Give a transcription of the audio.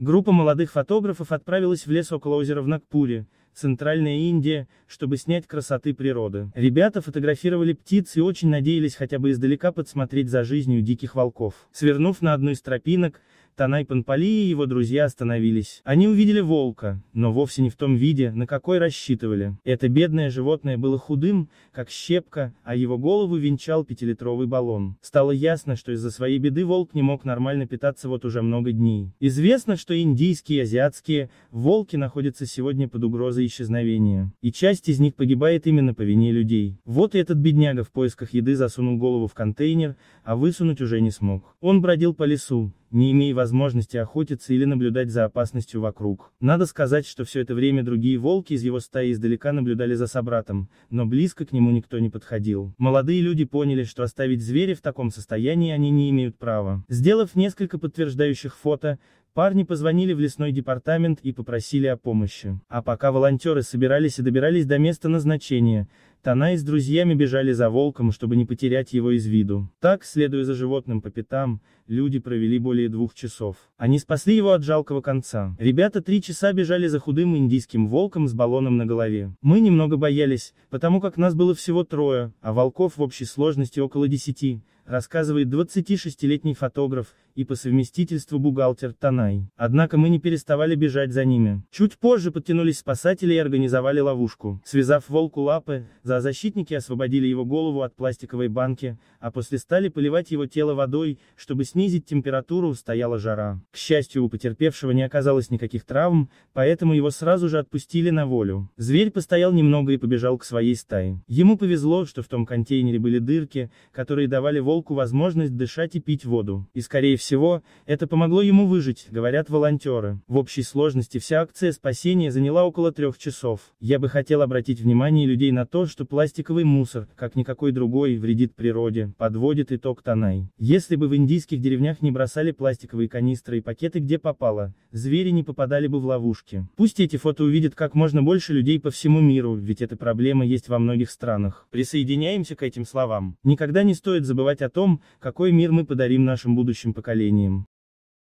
Группа молодых фотографов отправилась в лес около озера в Нагпуре, Центральная Индия, чтобы снять красоты природы. Ребята фотографировали птиц и очень надеялись хотя бы издалека подсмотреть за жизнью диких волков. Свернув на одну из тропинок, Танай Панпали и его друзья остановились. Они увидели волка, но вовсе не в том виде, на какой рассчитывали. Это бедное животное было худым, как щепка, а его голову венчал пятилитровый баллон. Стало ясно, что из-за своей беды волк не мог нормально питаться вот уже много дней. Известно, что индийские и азиатские волки находятся сегодня под угрозой исчезновения. И часть из них погибает именно по вине людей. Вот и этот бедняга в поисках еды засунул голову в контейнер, а высунуть уже не смог. Он бродил по лесу, не имея возможности охотиться или наблюдать за опасностью вокруг. Надо сказать, что все это время другие волки из его стаи издалека наблюдали за собратом, но близко к нему никто не подходил. Молодые люди поняли, что оставить зверя в таком состоянии они не имеют права. Сделав несколько подтверждающих фото, парни позвонили в лесной департамент и попросили о помощи. А пока волонтеры собирались и добирались до места назначения, Танай с друзьями бежали за волком, чтобы не потерять его из виду. Так, следуя за животным по пятам, люди провели более двух часов. Они спасли его от жалкого конца. Ребята три часа бежали за худым индийским волком с баллоном на голове. Мы немного боялись, потому как нас было всего трое, а волков в общей сложности около десяти, рассказывает 26-летний фотограф и по совместительству бухгалтер Танай. Однако мы не переставали бежать за ними. Чуть позже подтянулись спасатели и организовали ловушку. Связав волку лапы, Зоозащитники освободили его голову от пластиковой банки, а после стали поливать его тело водой, чтобы снизить температуру, стояла жара. К счастью, у потерпевшего не оказалось никаких травм, поэтому его сразу же отпустили на волю. Зверь постоял немного и побежал к своей стае. Ему повезло, что в том контейнере были дырки, которые давали волку возможность дышать и пить воду. И скорее всего, это помогло ему выжить, говорят волонтеры. В общей сложности вся акция спасения заняла около трех часов. Я бы хотел обратить внимание людей на то, что что пластиковый мусор, как никакой другой, вредит природе, подводит итог Танай. Если бы в индийских деревнях не бросали пластиковые канистры и пакеты где попало, звери не попадали бы в ловушки. Пусть эти фото увидят как можно больше людей по всему миру, ведь эта проблема есть во многих странах. Присоединяемся к этим словам. Никогда не стоит забывать о том, какой мир мы подарим нашим будущим поколениям.